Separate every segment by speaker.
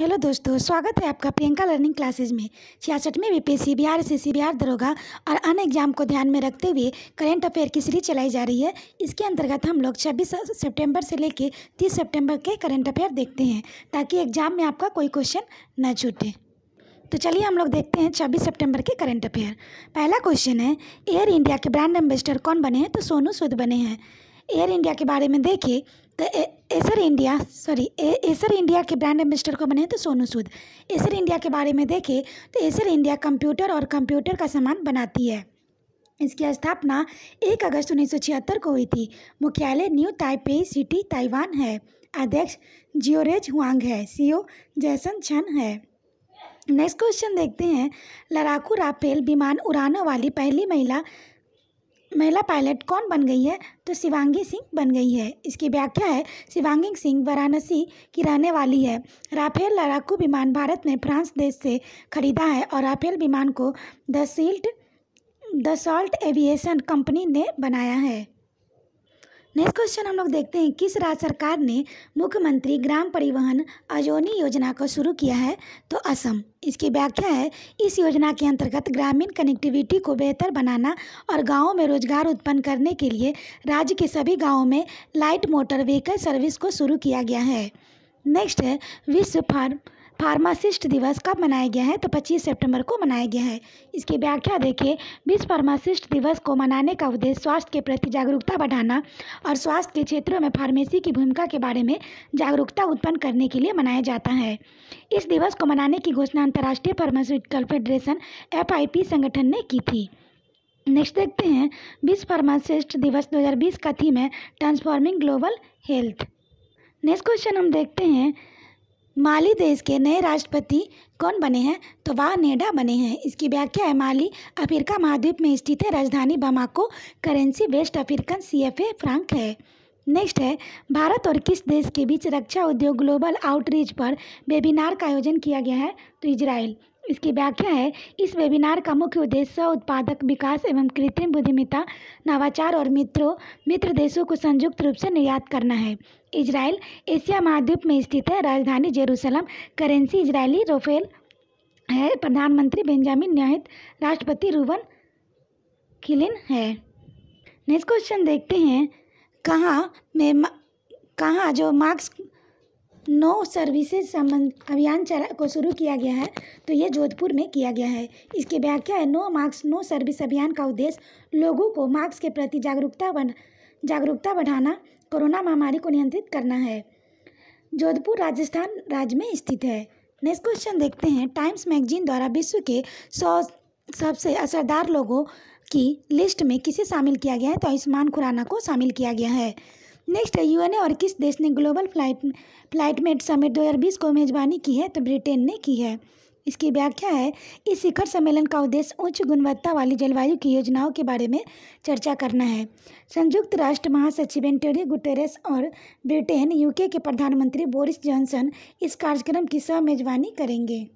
Speaker 1: hello दोस्तों स्वागत है आपका प्रियंका लर्निंग क्लासेज में छियासठवीं C B R C B Bihar दरोगा और अन्य एग्जाम को ध्यान में रखते हुए करंट अफेयर की सीरीज चलाई जा रही है इसके अंतर्गत हम लोग छब्बीस सितंबर से लेकर तीस सितंबर के करंट अफेयर देखते हैं ताकि एग्जाम में आपका कोई क्वेश्चन न छूटे तो चलिए हम लोग देखते हैं छब्बीस सेप्टेम्बर के करंट अफेयर पहला क्वेश्चन है एयर इंडिया के ब्रांड एम्बेसडर कौन बने हैं तो सोनू सूद बने हैं एयर इंडिया के बारे में देखें तो Acer India sorry Acer India के ब्रांड एम्बेसडर को बने तो सोनू सूद एसर इंडिया के बारे में देखें तो एसर इंडिया कंप्यूटर और कंप्यूटर का सामान बनाती है इसकी स्थापना एक अगस्त उन्नीस को हुई थी मुख्यालय न्यू ताइपे सिटी ताइवान है अध्यक्ष जियोरेज हुआंग है सीईओ जैसन छन है नेक्स्ट क्वेश्चन देखते हैं लड़ाकू राफेल विमान उड़ाने वाली पहली महिला महिला पायलट कौन बन गई है तो शिवांगी सिंह बन गई है इसकी व्याख्या है शिवांगी सिंह वाराणसी की रहने वाली है राफेल लड़ाकू विमान भारत ने फ्रांस देश से खरीदा है और राफेल विमान को Dassault Dassault aviation company ने बनाया है नेक्स्ट क्वेश्चन हम लोग देखते हैं किस राज्य सरकार ने मुख्यमंत्री ग्राम परिवहन अजोनी योजना को शुरू किया है तो असम इसकी व्याख्या है इस योजना के अंतर्गत ग्रामीण कनेक्टिविटी को बेहतर बनाना और गांवों में रोजगार उत्पन्न करने के लिए राज्य के सभी गांवों में लाइट मोटर व्हीकल सर्विस को शुरू किया गया है नेक्स्ट है विश्व फार्म फार्मासिस्ट दिवस कब मनाया गया है तो 25 सितंबर को मनाया गया है इसकी व्याख्या देखिए विश्व फार्मासिस्ट दिवस को मनाने का उद्देश्य स्वास्थ्य के प्रति जागरूकता बढ़ाना और स्वास्थ्य के क्षेत्रों में फार्मेसी की भूमिका के बारे में जागरूकता उत्पन्न करने के लिए मनाया जाता है इस दिवस को मनाने की घोषणा अंतर्राष्ट्रीय फार्मास्यूटिकल फेडरेशन एफ संगठन ने की थी नेक्स्ट देखते हैं विश्व फार्मासिस्ट दिवस 2020 का थीम है transforming global health next question हम देखते हैं माली देश के नए राष्ट्रपति कौन बने हैं तो वाह नेडा बने हैं इसकी व्याख्या है माली अफ्रीका महाद्वीप में स्थित है राजधानी Bamako currency West African C F A franc है नेक्स्ट है भारत और किस देश के बीच रक्षा उद्योग ग्लोबल आउटरीच पर वेबिनार का आयोजन किया गया है तो इजराइल इसकी व्याख्या है इस वेबिनार का मुख्य उद्देश्य उत्पादक विकास एवं कृत्रिम बुद्धिमत्ता नवाचार और मित्रों मित्र देशों को संयुक्त रूप से निर्यात करना है इजराइल एशिया महाद्वीप में स्थित है राजधानी जेरूसलम करेंसी इजरायली रोफेल है प्रधानमंत्री बेंजामिन न्याहित राष्ट्रपति रूवन किलिन है नेक्स्ट क्वेश्चन देखते हैं कहाँ में कहाँ जो मार्क्स नो सर्विसेज संबंध अभियान चला को शुरू किया गया है तो ये जोधपुर में किया गया है इसकी व्याख्या है नो मार्क्स नो सर्विस अभियान का उद्देश्य लोगों को मार्क्स के प्रति जागरूकता बन जागरूकता बढ़ाना कोरोना महामारी को नियंत्रित करना है जोधपुर राजस्थान राज्य में स्थित है नेक्स्ट क्वेश्चन देखते हैं टाइम्स मैगजीन द्वारा विश्व के सौ सबसे असरदार लोगों की लिस्ट में किसे शामिल किया गया है तो आयुष्मान खुराना को शामिल किया गया है नेक्स्ट है यूएनए और किस देश ने ग्लोबल फ्लाइट फ्लाइटमेट समिट 2020 को मेजबानी की है तो ब्रिटेन ने की है इसकी व्याख्या है इस शिखर सम्मेलन का उद्देश्य उच्च गुणवत्ता वाली जलवायु की योजनाओं के बारे में चर्चा करना है संयुक्त राष्ट्र महासचिव एंटोनियो गुटेरेस और ब्रिटेन यूके के प्रधानमंत्री बोरिस जॉनसन इस कार्यक्रम की सह मेजबानी करेंगे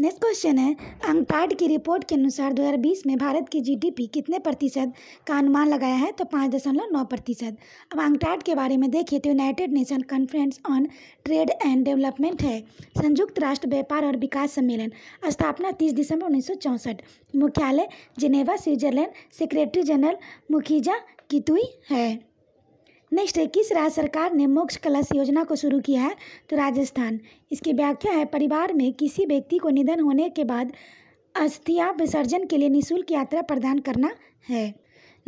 Speaker 1: नेक्स्ट क्वेश्चन है अंगटाड की रिपोर्ट के अनुसार 2020 में भारत की जीडीपी कितने प्रतिशत का अनुमान लगाया है तो पाँच दशमलव नौ प्रतिशत अब अंगटाड के बारे में देखिए तो United Nation Conference on Trade and Development है संयुक्त राष्ट्र व्यापार और विकास सम्मेलन स्थापना तीस दिसंबर उन्नीस मुख्यालय Geneva Switzerland secretary general Mukhisa Kituyi है नेक्स्ट है किस राज्य सरकार ने मोक्ष कलश योजना को शुरू किया है तो राजस्थान इसकी व्याख्या है परिवार में किसी व्यक्ति को निधन होने के बाद अस्थिया विसर्जन के लिए निःशुल्क यात्रा प्रदान करना है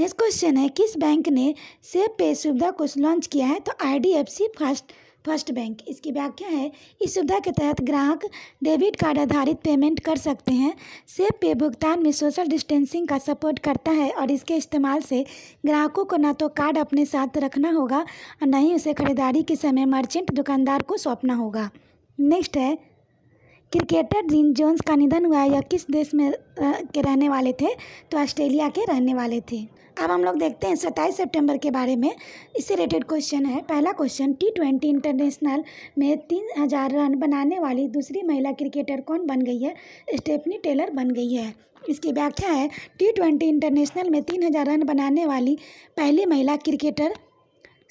Speaker 1: नेक्स्ट क्वेश्चन है किस बैंक ने सेब पे सुविधा को लॉन्च किया है तो I D F C first first bank इसकी व्याख्या है इस सुविधा के तहत ग्राहक डेबिट कार्ड आधारित पेमेंट कर सकते हैं सेब पे भुगतान में सोशल डिस्टेंसिंग का सपोर्ट करता है और इसके इस्तेमाल से ग्राहकों को ना तो कार्ड अपने साथ रखना होगा और ना ही उसे खरीदारी के समय मर्चेंट दुकानदार को सौंपना होगा नेक्स्ट है क्रिकेटर जिन जोन्स का निधन हुआ यह किस देश में के रहने वाले थे तो ऑस्ट्रेलिया के रहने वाले थे अब हम लोग देखते हैं सत्ताईस सितंबर के बारे में इससे रिलेटेड क्वेश्चन है पहला क्वेश्चन टी ट्वेंटी इंटरनेशनल में तीन हज़ार रन बनाने वाली दूसरी महिला क्रिकेटर कौन बन गई है स्टेफनी टेलर बन गई है इसकी व्याख्या है टी ट्वेंटी इंटरनेशनल में तीन हज़ार रन बनाने वाली पहली महिला क्रिकेटर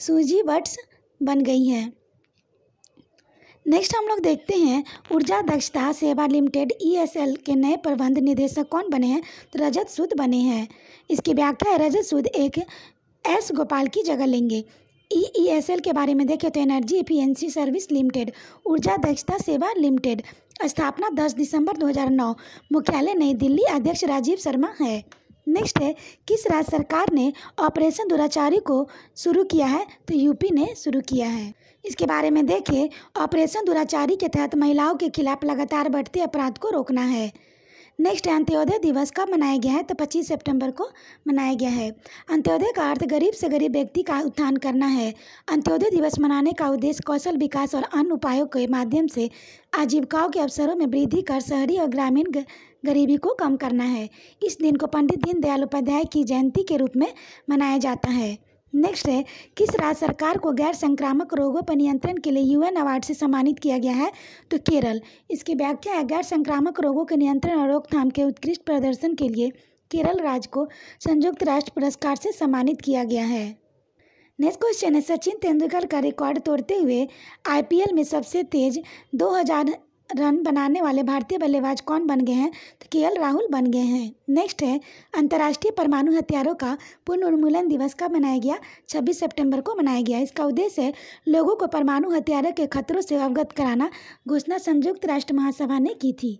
Speaker 1: सूजी बट्स बन गई है नेक्स्ट हम लोग देखते हैं ऊर्जा दक्षता सेवा लिमिटेड ईएसएल e के नए प्रबंध निदेशक कौन बने हैं तो रजत सूद बने हैं इसकी व्याख्या है रजत सूद एक एस गोपाल की जगह लेंगे ई एस e एल के बारे में देखें तो एनर्जी एफिशिएंसी सर्विस लिमिटेड ऊर्जा दक्षता सेवा लिमिटेड स्थापना 10 दिसंबर 2009 मुख्यालय नई दिल्ली अध्यक्ष राजीव शर्मा है नेक्स्ट है किस राज्य सरकार ने ऑपरेशन दुराचारी को शुरू किया है तो यूपी ने शुरू किया है इसके बारे में देखें ऑपरेशन दुराचारी के तहत महिलाओं के खिलाफ लगातार बढ़ते अपराध को रोकना है नेक्स्ट अंत्योदय दिवस कब मनाया गया है तो 25 सितंबर को मनाया गया है अंत्योदय का अर्थ गरीब से गरीब व्यक्ति का उत्थान करना है अंत्योदय दिवस मनाने का उद्देश्य कौशल विकास और अन्य उपायों के माध्यम से आजीविकाओं के अवसरों में वृद्धि कर शहरी और ग्रामीण गरीबी को कम करना है इस दिन को पंडित दीनदयाल उपाध्याय की जयंती के रूप में मनाया जाता है नेक्स्ट है किस राज्य सरकार को गैर संक्रामक रोगों पर नियंत्रण के लिए यूएन अवार्ड से सम्मानित किया गया है तो केरल इसकी व्याख्या है गैर संक्रामक रोगों के नियंत्रण और रोकथाम के उत्कृष्ट प्रदर्शन के लिए केरल राज्य को संयुक्त राष्ट्र पुरस्कार से सम्मानित किया गया है नेक्स्ट क्वेश्चन है सचिन तेंदुलकर का रिकॉर्ड तोड़ते हुए आईपीएल में सबसे तेज 2000 रन बनाने वाले भारतीय बल्लेबाज कौन बन गए हैं तो के राहुल बन गए हैं नेक्स्ट है अंतर्राष्ट्रीय परमाणु हथियारों का पूर्ण उन्मूलन दिवस कब मनाया गया 26 सितंबर को मनाया गया इसका उद्देश्य है लोगों को परमाणु हथियारों के खतरों से अवगत कराना घोषणा संयुक्त राष्ट्र महासभा ने की थी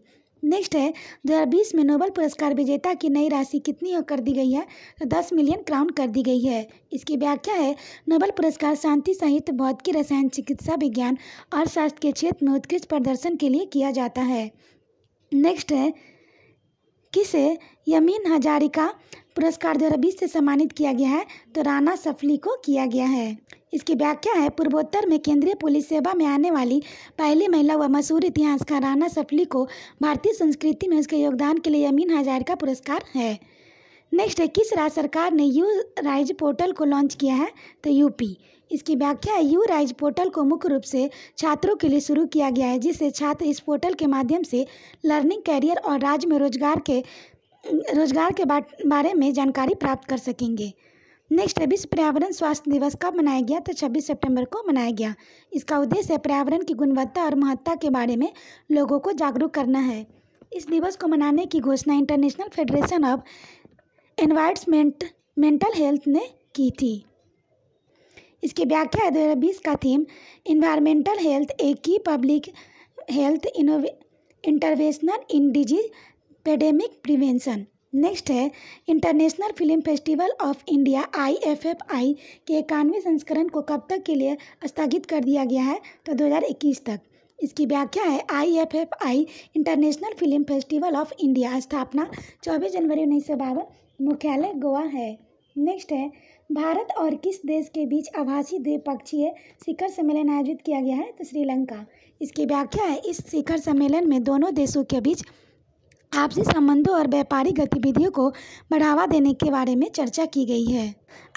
Speaker 1: नेक्स्ट है बीस में नोबल पुरस्कार विजेता की नई राशि कितनी कर दी गई है तो दस मिलियन क्राउन कर दी गई है इसकी व्याख्या है नोबल पुरस्कार शांति साहित्य भौतिकी रसायन चिकित्सा विज्ञान और स्वास्थ्य के क्षेत्र में उत्कृष्ट प्रदर्शन के लिए किया जाता है नेक्स्ट है किसे यमीन हजारिका पुरस्कार दो बीस से सम्मानित किया गया है तो राना सफली को किया गया है इसकी व्याख्या है पूर्वोत्तर में केंद्रीय पुलिस सेवा में आने वाली पहली महिला व मशहूर इतिहासकार राना सफली को भारतीय संस्कृति में उसके योगदान के लिए अमीन हजार का पुरस्कार है नेक्स्ट है किस राज्य सरकार ने यू राइज पोर्टल को लॉन्च किया है तो यूपी इसकी व्याख्या है यू राइज पोर्टल को मुख्य रूप से छात्रों के लिए शुरू किया गया है जिससे छात्र इस पोर्टल के माध्यम से लर्निंग कैरियर और राज्य में रोजगार के रोजगार के बारे में जानकारी प्राप्त कर सकेंगे नेक्स्ट है विश्व पर्यावरण स्वास्थ्य दिवस कब मनाया गया तो 26 सितंबर को मनाया गया इसका उद्देश्य पर्यावरण की गुणवत्ता और महत्ता के बारे में लोगों को जागरूक करना है इस दिवस को मनाने की घोषणा International Federation of environmental health ने की थी इसकी व्याख्या दो हज़ार बीस का theme environmental health a key public health interventional in disease pandemic prevention next है International Film Festival of India आई के इक्यानवे संस्करण को कब तक के लिए स्थगित कर दिया गया है तो 2021 तक इसकी व्याख्या है I F F I International Film Festival of India स्थापना 24 जनवरी उन्नीस मुख्यालय गोवा है नेक्स्ट है भारत और किस देश के बीच आभासी द्विपक्षीय शिखर सम्मेलन आयोजित किया गया है तो श्रीलंका इसकी व्याख्या है इस शिखर सम्मेलन में दोनों देशों के बीच आपसी संबंधों और व्यापारिक गतिविधियों को बढ़ावा देने के बारे में चर्चा की गई है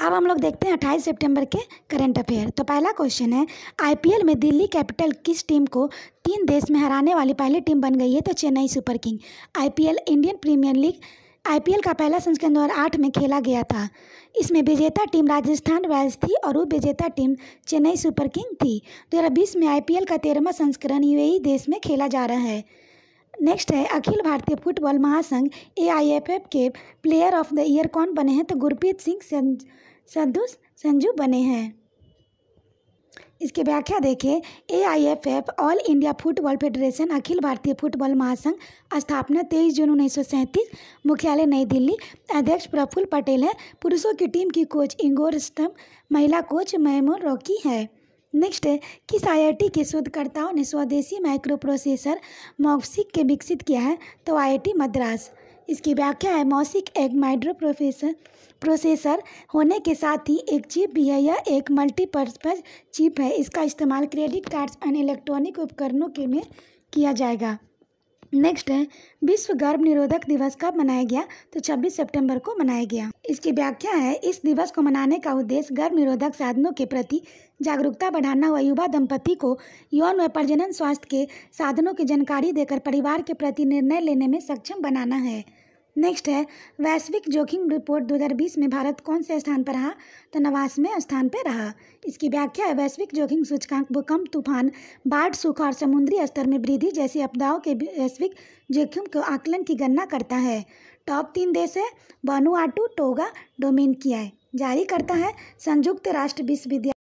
Speaker 1: अब हम लोग देखते हैं 28 सितंबर के करंट अफेयर तो पहला क्वेश्चन है आईपीएल में दिल्ली कैपिटल किस टीम को तीन देश में हराने वाली पहली टीम बन गई है तो Chennai Super King IPL Indian Premier League IPL का पहला संस्करण दो आठ में खेला गया था इसमें विजेता टीम राजस्थान रॉयल्स थी और वो विजेता टीम चेन्नई सुपर किंग थी दो में आई का तेरहवा संस्करण यू देश में खेला जा रहा है नेक्स्ट है अखिल भारतीय फुटबॉल महासंघ ए के प्लेयर ऑफ द ईयर कौन बने हैं तो गुरप्रीत सिंह संधु संजू बने हैं इसकी व्याख्या देखें A I F F All India Football Federation अखिल भारतीय फुटबॉल महासंघ स्थापना तेईस जून उन्नीस सौ सैंतीस मुख्यालय नई दिल्ली अध्यक्ष प्रफुल्ल पटेल है पुरुषों की टीम की कोच इंगोर स्टम महिला कोच मैमोन रॉकी है नेक्स्ट किस आईआईटी के शोधकर्ताओं ने स्वदेशी माइक्रोप्रोसेसर मॉक्सिक के विकसित किया है तो आईआईटी मद्रास इसकी व्याख्या है मौसिक एक माइक्रो प्रोफेसर प्रोसेसर होने के साथ ही एक चिप भी है यह एक मल्टीपर्पज चिप है इसका इस्तेमाल क्रेडिट कार्ड्स अन्य इलेक्ट्रॉनिक उपकरणों के में किया जाएगा नेक्स्ट है विश्व गर्भ निरोधक दिवस कब मनाया गया तो 26 सितंबर को मनाया गया इसकी व्याख्या है इस दिवस को मनाने का उद्देश्य गर्भ निरोधक साधनों के प्रति जागरूकता बढ़ाना व युवा दंपति को यौन व प्रजनन स्वास्थ्य के साधनों की जानकारी देकर परिवार के प्रति निर्णय लेने में सक्षम बनाना है नेक्स्ट है वैश्विक जोखिम रिपोर्ट 2020 में भारत कौन से स्थान पर रहा तो नवासवें स्थान पर रहा इसकी व्याख्या है वैश्विक जोखिम सूचकांक भूकंप तूफान बाढ़ सूखा और समुद्री स्तर में वृद्धि जैसी आपदाओं के वैश्विक जोखिम के आकलन की गणना करता है टॉप तीन देश है बनुआटू टोगा डोमिन किया है जारी करता है संयुक्त राष्ट्र विश्वविद्यालय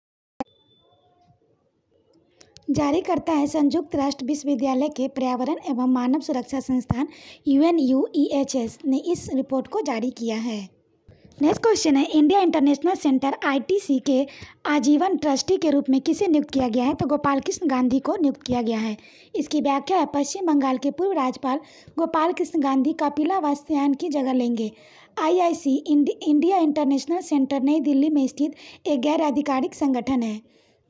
Speaker 1: जारी करता है संयुक्त राष्ट्र विश्वविद्यालय के पर्यावरण एवं मानव सुरक्षा संस्थान U N U E H S ने इस रिपोर्ट को जारी किया है नेक्स्ट क्वेश्चन है इंडिया इंटरनेशनल सेंटर आईटीसी के आजीवन ट्रस्टी के रूप में किसे नियुक्त किया गया है तो गोपाल कृष्ण गांधी को नियुक्त किया गया है इसकी व्याख्या है पश्चिम बंगाल के पूर्व राज्यपाल गोपाल कृष्ण गांधी कपिला वास्यान की जगह लेंगे आईआईसी इंडिया इंटरनेशनल सेंटर नई दिल्ली में स्थित एक गैर आधिकारिक संगठन है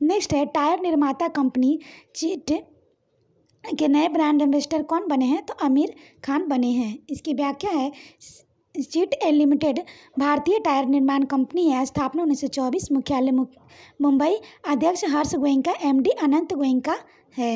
Speaker 1: नेक्स्ट है टायर निर्माता कंपनी चिट के नए ब्रांड एम्बेसडर कौन बने हैं तो आमिर खान बने हैं इसकी व्याख्या है चिट ए लिमिटेड भारतीय टायर निर्माण कंपनी है स्थापना उन्नीस सौ चौबीस मुख्यालय मुंबई अध्यक्ष हर्ष गोयंका एमडी अनंत गोयंका है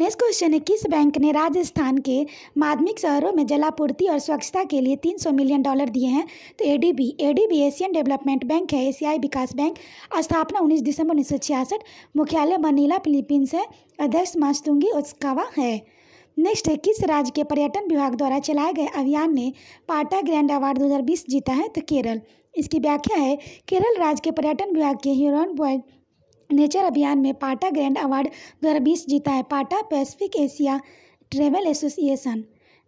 Speaker 1: नेक्स्ट क्वेश्चन है किस बैंक ने राजस्थान के माध्यमिक शहरों में जलापूर्ति और स्वच्छता के लिए 300 मिलियन डॉलर दिए हैं तो ADB ADB Asian Development Bank है एशियाई विकास बैंक स्थापना 19 दिसंबर उन्नीस मुख्यालय मनीला फिलीपींस है अध्यक्ष मास्तुंगी उत्सकावा है नेक्स्ट है किस राज्य के पर्यटन विभाग द्वारा चलाए गए अभियान ने पाटा ग्रैंड अवार्ड दो जीता है तो केरल इसकी व्याख्या है केरल राज्य के पर्यटन विभाग के हिरोन बॉय नेचर अभियान में पाटा ग्रैंड अवार्ड दो जीता है PATA Pacific Asia Travel Association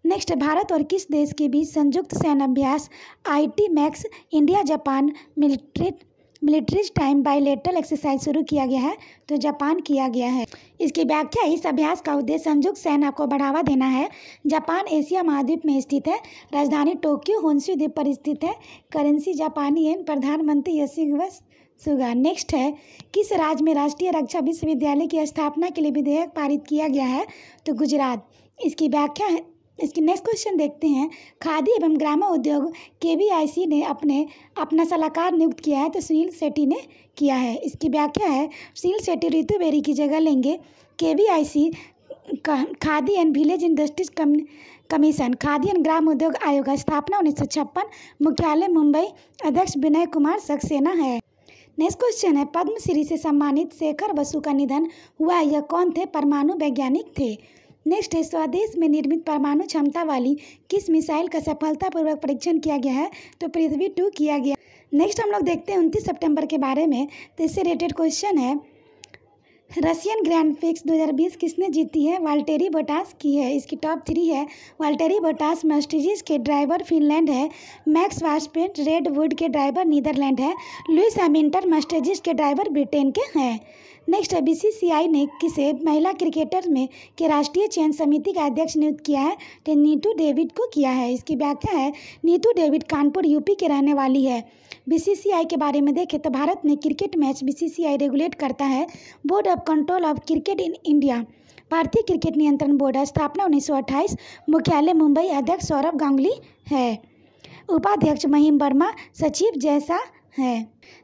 Speaker 1: next Bharat और किस देश के बीच संयुक्त सैन्य अभ्यास आई टी मैक्स India Japan military militaries time bilateral exercise शुरू किया गया है तो जापान किया गया है इसकी व्याख्या इस अभ्यास का उद्देश्य संयुक्त सेना को बढ़ावा देना है जापान एशिया महाद्वीप में स्थित है राजधानी टोक्यो होन्सु द्वीप पर स्थित है करेंसी जापानी एन प्रधानमंत्री यशिगवस सुगा नेक्स्ट है किस राज्य में राष्ट्रीय रक्षा विश्वविद्यालय की स्थापना के लिए विधेयक पारित किया गया है तो गुजरात इसकी व्याख्या है इसकी नेक्स्ट क्वेश्चन देखते हैं खादी एवं ग्रामा उद्योग के आई सी ने अपने अपना सलाहकार नियुक्त किया है तो सुनील सेट्टी ने किया है इसकी व्याख्या है सुनील सेट्टी ऋतु बेरी की जगह लेंगे K I C Khadi and village industries कम कमीशन खादी एंड ग्राम उद्योग आयोग स्थापना उन्नीस सौ छप्पन मुख्यालय मुंबई अध्यक्ष विनय कुमार सक्सेना है नेक्स्ट क्वेश्चन है पद्मश्री से सम्मानित शेखर बसु का निधन हुआ यह कौन थे परमाणु वैज्ञानिक थे नेक्स्ट है स्वदेश में निर्मित परमाणु क्षमता वाली किस मिसाइल का सफलतापूर्वक परीक्षण किया गया है तो पृथ्वी टू किया गया नेक्स्ट हम लोग देखते हैं उनतीस सितंबर के बारे में तो इससे रिलेटेड क्वेश्चन है रशियन ग्रैंड फिक्स 2020 किसने जीती है वाल्टेरी बटास की है इसकी टॉप थ्री है वाल्टेरी बटास मस्टिजिस के ड्राइवर फिनलैंड है मैक्स वाशपेंट रेडवुड के ड्राइवर नीदरलैंड है लुइस एमिंटर मस्टिजिस के ड्राइवर ब्रिटेन के हैं नेक्स्ट है बीसीसीआई ने किसे महिला क्रिकेटर में के राष्ट्रीय चयन समिति का अध्यक्ष नियुक्त किया है तो नीतू डेविड को किया है इसकी व्याख्या है नीतू डेविड कानपुर यूपी के रहने वाली है बीसीसीआई के बारे में देखें तो भारत में क्रिकेट मैच बीसीसीआई रेगुलेट करता है Board of Control of Cricket in India भारतीय क्रिकेट नियंत्रण बोर्ड स्थापना उन्नीस मुख्यालय मुंबई अध्यक्ष सौरभ गांगुली है उपाध्यक्ष महिम वर्मा सचिव जैसा है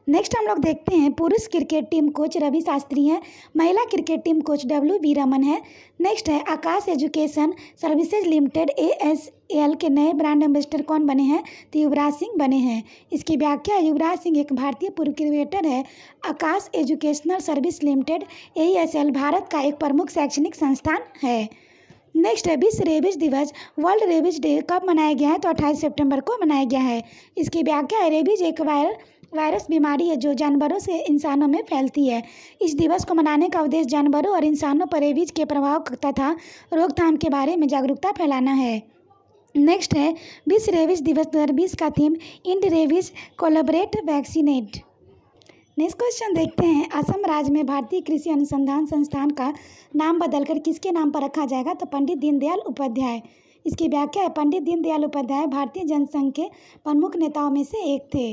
Speaker 1: नेक्स्ट हम लोग देखते हैं पुरुष cricket team coach Ravi Shastri हैं महिला cricket team coach W B Raman है नेक्स्ट है Aakash education services limited A S L के नए ब्रांड एम्बेसडर कौन बने हैं तो युवराज सिंह बने हैं इसकी व्याख्या युवराज सिंह एक भारतीय पूर्व क्रिकेटर है Aakash educational service limited A S L Bharat का एक प्रमुख शैक्षणिक संस्थान है नेक्स्ट है विश्व रेबिज दिवस वर्ल्ड रेबिज डे कब मनाया गया है तो 28 सितंबर को मनाया गया है इसकी व्याख्या है रेबिज एक वायरल वायरस बीमारी है जो जानवरों से इंसानों में फैलती है इस दिवस को मनाने का उद्देश्य जानवरों और इंसानों पर एविज के प्रभाव तथा रोकथाम के बारे में जागरूकता फैलाना है नेक्स्ट है विश्व रेविज दिवस दो हज़ार बीस का theme end rabies collaborate vaccinate next question देखते हैं असम राज्य में भारतीय कृषि अनुसंधान संस्थान का नाम बदलकर किसके नाम पर रखा जाएगा तो पंडित दीनदयाल उपाध्याय इसकी व्याख्या है पंडित दीनदयाल उपाध्याय भारतीय जनसंघ के प्रमुख नेताओं में से एक थे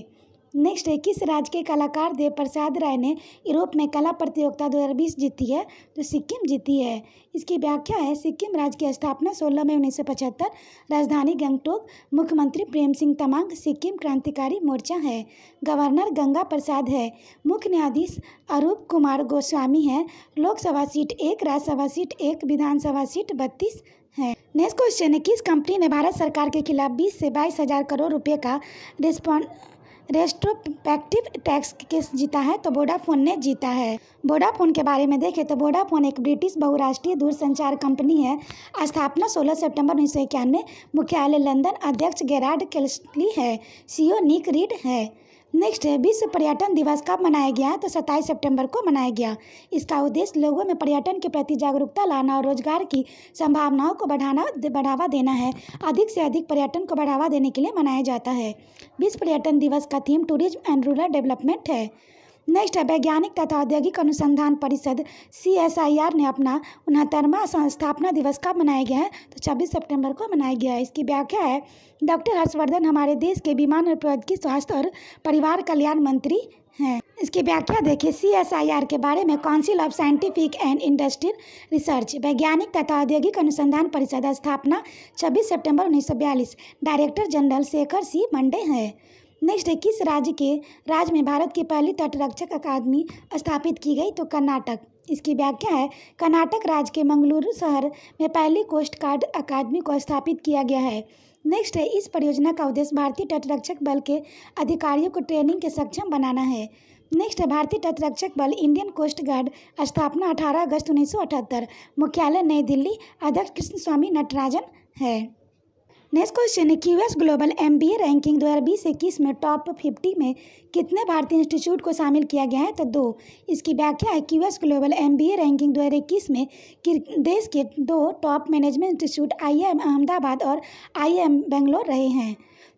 Speaker 1: नेक्स्ट है किस राज्य के कलाकार देव प्रसाद राय ने यूरोप में कला प्रतियोगिता 2020 जीती है तो सिक्किम जीती है इसकी व्याख्या है सिक्किम राज्य की स्थापना 16 मई उन्नीस राजधानी गंगटोक मुख्यमंत्री प्रेम सिंह तमांग सिक्किम क्रांतिकारी मोर्चा है गवर्नर गंगा प्रसाद है मुख्य न्यायाधीश अरूप कुमार गोस्वामी है लोकसभा सीट एक राज्यसभा सीट एक विधानसभा सीट बत्तीस है नेक्स्ट क्वेश्चन है किस कंपनी ने भारत सरकार के खिलाफ 20 से बाईस हजार करोड़ रुपए का रिस्पॉन्स रेस्ट्रोपेक्टिव टैक्स केस जीता है तो वोडाफोन ने जीता है वोडाफोन के बारे में देखें तो वोडाफोन एक ब्रिटिश बहुराष्ट्रीय दूरसंचार कंपनी है स्थापना 16 सितंबर उन्नीस सौ इक्यानवे मुख्यालय लंदन अध्यक्ष गेराड केल्सली है सीईओ निक रीड है नेक्स्ट है विश्व पर्यटन दिवस कब मनाया गया है तो 27 सितंबर को मनाया गया इसका उद्देश्य लोगों में पर्यटन के प्रति जागरूकता लाना और रोजगार की संभावनाओं को बढ़ाना बढ़ावा देना है अधिक से अधिक पर्यटन को बढ़ावा देने के लिए मनाया जाता है विश्व पर्यटन दिवस का theme tourism and rural development है नेक्स्ट है वैज्ञानिक तथा औद्योगिक अनुसंधान परिषद सी ने अपना उनहत्तरवा स्थापना दिवस कब मनाया गया है तो 26 सितंबर को मनाया गया है इसकी व्याख्या है डॉक्टर हर्षवर्धन हमारे देश के विमान प्रौद्योगिकी स्वास्थ्य और परिवार कल्याण मंत्री हैं इसकी व्याख्या देखिए सी एस आई आर के बारे में Council of Scientific and Industrial Research वैज्ञानिक तथा औद्योगिक अनुसंधान परिषद स्थापना उन्नीस सौ बयालीस director general Shekhar C Mande हैं नेक्स्ट है किस राज्य के राज्य में भारत की पहली तटरक्षक अकादमी स्थापित की गई तो कर्नाटक इसकी व्याख्या है कर्नाटक राज्य के मंगलुरु शहर में पहली कोस्ट गार्ड अकादमी को स्थापित किया गया है नेक्स्ट है इस परियोजना का उद्देश्य भारतीय तटरक्षक बल के अधिकारियों को ट्रेनिंग के सक्षम बनाना है नेक्स्ट है भारतीय तटरक्षक बल इंडियन कोस्ट गार्ड स्थापना 18 अगस्त 1978 मुख्यालय नई दिल्ली अध्यक्ष कृष्ण स्वामी नटराजन है नेक्स्ट क्वेश्चन है Q S global M B A ranking दो हज़ार बीस इक्कीस में टॉप फिफ्टी में कितने भारतीय इंस्टीट्यूट को शामिल किया गया है तो दो इसकी व्याख्या है Q S global M B A ranking दो हज़ार इक्कीस में देश के दो top management institute I M Ahmedabad और आई एम बेंगलोर रहे हैं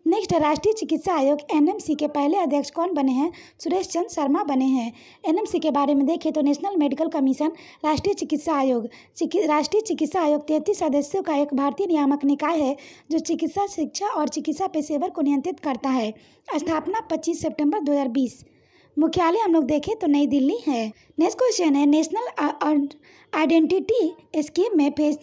Speaker 1: नेक्स्ट राष्ट्रीय चिकित्सा आयोग एनएमसी के पहले अध्यक्ष कौन बने हैं सुरेश चंद शर्मा बने हैं एनएमसी के बारे में देखें तो नेशनल मेडिकल कमीशन राष्ट्रीय चिकित्सा आयोग चिकि, राष्ट्रीय चिकित्सा आयोग तैंतीस सदस्यों का एक भारतीय नियामक निकाय है जो चिकित्सा शिक्षा और चिकित्सा पेशेवर को नियंत्रित करता है स्थापना पच्चीस सेप्टेम्बर दो मुख्यालय हम लोग देखें तो नई दिल्ली है नेक्स्ट क्वेश्चन है नेशनल आइडेंटिटी स्कीम में फेस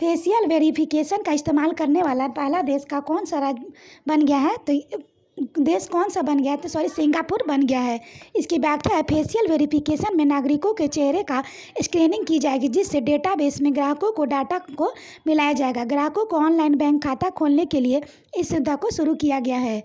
Speaker 1: फेशियल वेरिफिकेशन का इस्तेमाल करने वाला पहला देश का कौन सा राज्य बन गया है तो देश कौन सा बन गया है तो सॉरी सिंगापुर बन गया है इसकी व्याख्या है फेशियल वेरिफिकेशन में नागरिकों के चेहरे का स्क्रीनिंग की जाएगी जिससे डेटाबेस में ग्राहकों को डाटा को मिलाया जाएगा ग्राहकों को ऑनलाइन बैंक खाता खोलने के लिए इस सुविधा को शुरू किया गया है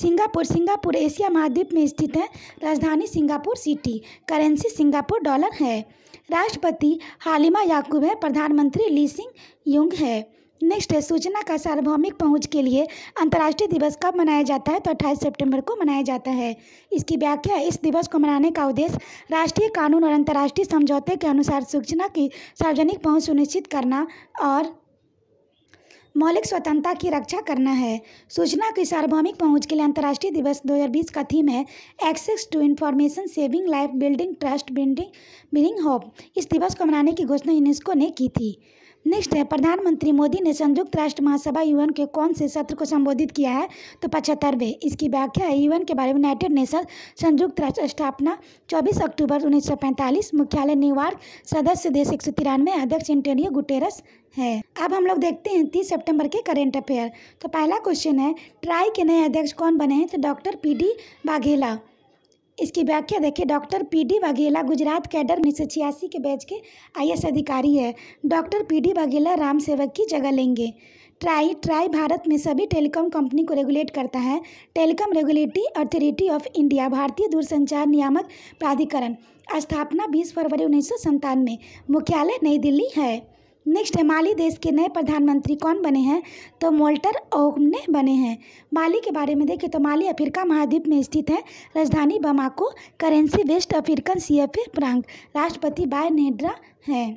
Speaker 1: सिंगापुर सिंगापुर एशिया महाद्वीप में स्थित है राजधानी Singapore city currency Singapore dollar है राष्ट्रपति हालिमा याकूब है प्रधानमंत्री ली सिंह युग है नेक्स्ट है सूचना का सार्वभौमिक पहुंच के लिए अंतर्राष्ट्रीय दिवस कब मनाया जाता है तो 28 सितंबर को मनाया जाता है इसकी व्याख्या इस दिवस को मनाने का उद्देश्य राष्ट्रीय कानून और अंतर्राष्ट्रीय समझौते के अनुसार सूचना की सार्वजनिक पहुंच सुनिश्चित करना और मौलिक स्वतंत्रता की रक्षा करना है सूचना की सार्वभौमिक पहुंच के लिए अंतर्राष्ट्रीय दिवस 2020 का थीम है access to information saving life building trust building building hope इस दिवस को मनाने की घोषणा यूनेस्को ने की थी नेक्स्ट है प्रधानमंत्री मोदी ने संयुक्त राष्ट्र महासभा यूएन के कौन से सत्र को संबोधित किया है तो पचहत्तरवें इसकी व्याख्या है यूएन के बारे में यूनाइटेड नेशन संयुक्त राष्ट्र स्थापना 24 अक्टूबर 1945 मुख्यालय न्यूयॉर्क सदस्य देश एक सौ अध्यक्ष एंटोनियो गुटेरस है अब हम लोग देखते हैं तीस सितंबर के करेंट अफेयर तो पहला क्वेश्चन है ट्राई के नए अध्यक्ष कौन बने हैं तो डॉक्टर पी डी बाघेला इसकी व्याख्या देखिए doctor P D Baghela Gujarat cadre उन्नीस सौ छियासी के बैच के एस अधिकारी है doctor P D Baghela Ram Sevak की जगह लेंगे ट्राई ट्राई भारत में सभी टेलीकॉम कंपनी को रेगुलेट करता है Telecom Regulatory Authority of India भारतीय दूरसंचार नियामक प्राधिकरण स्थापना बीस फरवरी उन्नीस सौ संतानवे मुख्यालय नई दिल्ली है नेक्स्ट है माली देश के नए प्रधानमंत्री कौन बने हैं तो मोल्टर ओगने बने हैं माली के बारे में देखें तो माली अफ्रीका महाद्वीप में स्थित है राजधानी Bamako currency West African C F franc राष्ट्रपति बाय नेड्रा हैं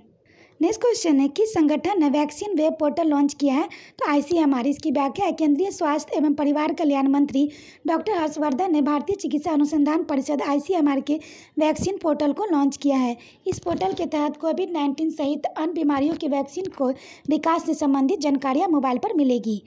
Speaker 1: नेक्स्ट क्वेश्चन है किस संगठन ने वैक्सीन वेब पोर्टल लॉन्च किया है तो आईसीएमआर इसकी व्याख्या है केंद्रीय स्वास्थ्य एवं परिवार कल्याण मंत्री डॉक्टर हर्षवर्धन ने भारतीय चिकित्सा अनुसंधान परिषद आईसीएमआर के वैक्सीन पोर्टल को लॉन्च किया है इस पोर्टल के तहत कोविड नाइन्टीन सहित अन्य बीमारियों की वैक्सीन को विकास से संबंधित जानकारियाँ मोबाइल पर मिलेगी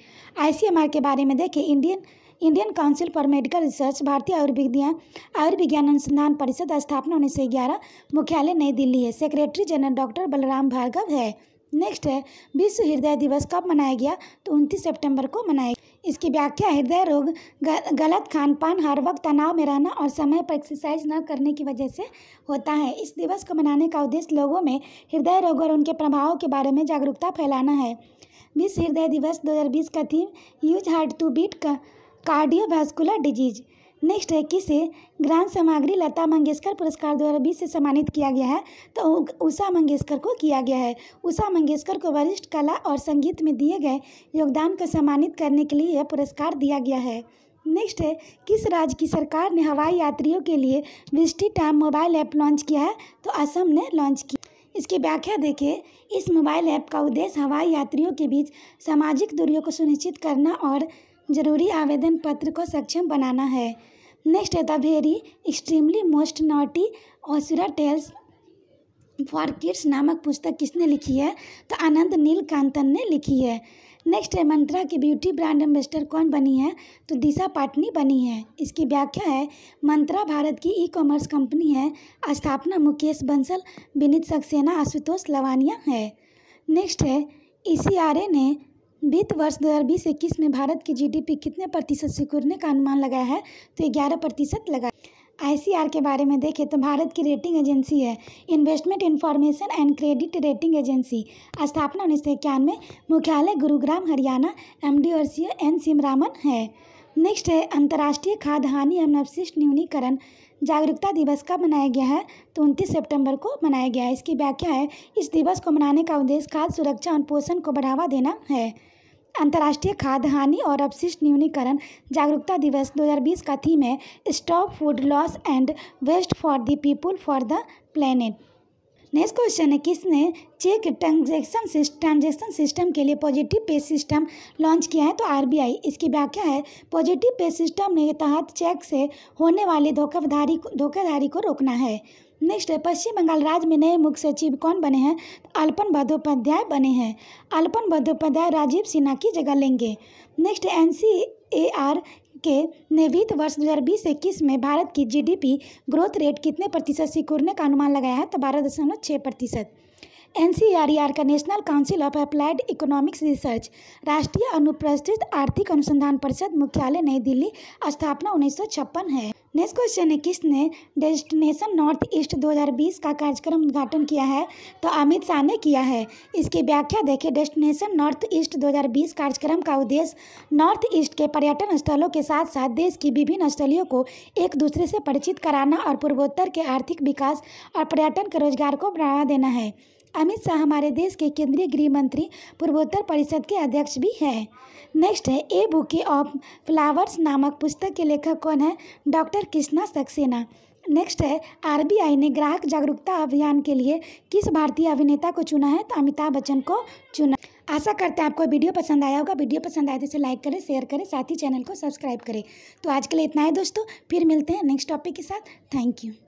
Speaker 1: आई के बारे में देखें Indian Indian Council for Medical Research भारतीय आयुर्विज्ञान आयुर्विज्ञान अनुसंधान परिषद स्थापना उन्नीस सौ ग्यारह मुख्यालय नई दिल्ली है secretary general doctor Balram Bhargava है नेक्स्ट है विश्व हृदय दिवस कब मनाया गया तो उनतीस सितंबर को मनाया इसकी व्याख्या हृदय रोग गलत खान पान हर वक्त तनाव में रहना और समय पर एक्सरसाइज न करने की वजह से होता है इस दिवस को मनाने का उद्देश्य लोगों में हृदय रोग और उनके प्रभावों के बारे में जागरूकता फैलाना है विश्व हृदय दिवस 2020 का theme use heart to beat का कार्डियोवैस्कुलर डिजीज नेक्स्ट है किसे ग्रांड सामग्री लता मंगेशकर पुरस्कार दो हज़ार से सम्मानित किया गया है तो उषा मंगेशकर को किया गया है उषा मंगेशकर को वरिष्ठ कला और संगीत में दिए गए योगदान को सम्मानित करने के लिए यह पुरस्कार दिया गया है नेक्स्ट है किस राज्य की सरकार ने हवाई यात्रियों के लिए विस्टी टाइम मोबाइल ऐप लॉन्च किया है तो असम ने लॉन्च किया इसकी व्याख्या देखें इस मोबाइल ऐप का उद्देश्य हवाई यात्रियों के बीच सामाजिक दूरियों को सुनिश्चित करना और ज़रूरी आवेदन पत्र को सक्षम बनाना है नेक्स्ट है the very extremely most naughty Asura tales for kids नामक पुस्तक किसने लिखी है तो आनंद नीलकांतन ने लिखी है नेक्स्ट है मंत्रा की ब्यूटी ब्रांड एम्बेसडर कौन बनी है तो दिशा पाटनी बनी है इसकी व्याख्या है मंत्रा भारत की ई कॉमर्स कंपनी है स्थापना मुकेश बंसल विनीत सक्सेना आशुतोष लवानिया है नेक्स्ट है ई ने वित्त वर्ष बीस इक्कीस में भारत की जीडीपी कितने प्रतिशत सिकुड़ने का अनुमान लगाया है तो ग्यारह प्रतिशत लगा आईसीआर के बारे में देखें तो भारत की रेटिंग एजेंसी है investment information and credit rating agency स्थापना उन्नीस सौ इक्यानवे मुख्यालय गुरुग्राम हरियाणा डी और सी एन सिमरामन है नेक्स्ट है अंतर्राष्ट्रीय खाद्य हानि एवं अवशिष्ट न्यूनीकरण जागरूकता दिवस कब मनाया गया है तो उनतीस सितंबर को मनाया गया है इसकी व्याख्या है इस दिवस को मनाने का उद्देश्य खाद्य सुरक्षा और पोषण को बढ़ावा देना है अंतर्राष्ट्रीय खाद्य हानि और अपशिष्ट न्यूनीकरण जागरूकता दिवस 2020 का थीम है stop food loss and waste for the people for the planet next question है किसने चेक ट्रांजेक्शन ट्रांजेक्शन सिस्टम के लिए पॉजिटिव पे सिस्टम लॉन्च किया है तो आरबीआई इसकी व्याख्या है पॉजिटिव पे सिस्टम के तहत चेक से होने वाले धोखाधारी धोखाधारी को रोकना है नेक्स्ट है पश्चिम बंगाल राज्य में नए मुख्य सचिव कौन बने हैं अल्पन बद्धोपाध्याय बने हैं अल्पन बद्धोपाध्याय राजीव सिन्हा की जगह लेंगे next N C A R के ने वित्त वर्ष हज़ार बीस इक्कीस में भारत की जीडीपी ग्रोथ रेट कितने प्रतिशत सिकुड़ने का अनुमान लगाया है तो बारह दशमलव छः प्रतिशत एन e e का National Council of Applied Economics Research राष्ट्रीय अनुप्रस्थित आर्थिक अनुसंधान परिषद मुख्यालय नई दिल्ली स्थापना उन्नीस है नेक्स्ट क्वेश्चन है किसने डेस्टिनेशन नॉर्थ ईस्ट 2020 का कार्यक्रम उद्घाटन किया है तो अमित शाह ने किया है इसकी व्याख्या देखें डेस्टिनेशन नॉर्थ ईस्ट 2020 कार्यक्रम का उद्देश्य नॉर्थ ईस्ट के पर्यटन स्थलों के साथ साथ देश की विभिन्न स्थलियों को एक दूसरे से परिचित कराना और पूर्वोत्तर के आर्थिक विकास और पर्यटन के रोजगार को बढ़ावा देना है अमित शाह हमारे देश के केंद्रीय गृह मंत्री पूर्वोत्तर परिषद के अध्यक्ष भी हैं नेक्स्ट है ए बुके ऑफ फ्लावर्स नामक पुस्तक के लेखक कौन है डॉक्टर कृष्णा सक्सेना नेक्स्ट है आरबीआई ने ग्राहक जागरूकता अभियान के लिए किस भारतीय अभिनेता को चुना है तो अमिताभ बच्चन को चुना आशा करते हैं आपको वीडियो पसंद आया होगा वीडियो पसंद आए तो इसे लाइक करें शेयर करें साथ ही चैनल को सब्सक्राइब करें तो आज के लिए इतना है दोस्तों फिर मिलते हैं नेक्स्ट टॉपिक के साथ थैंक यू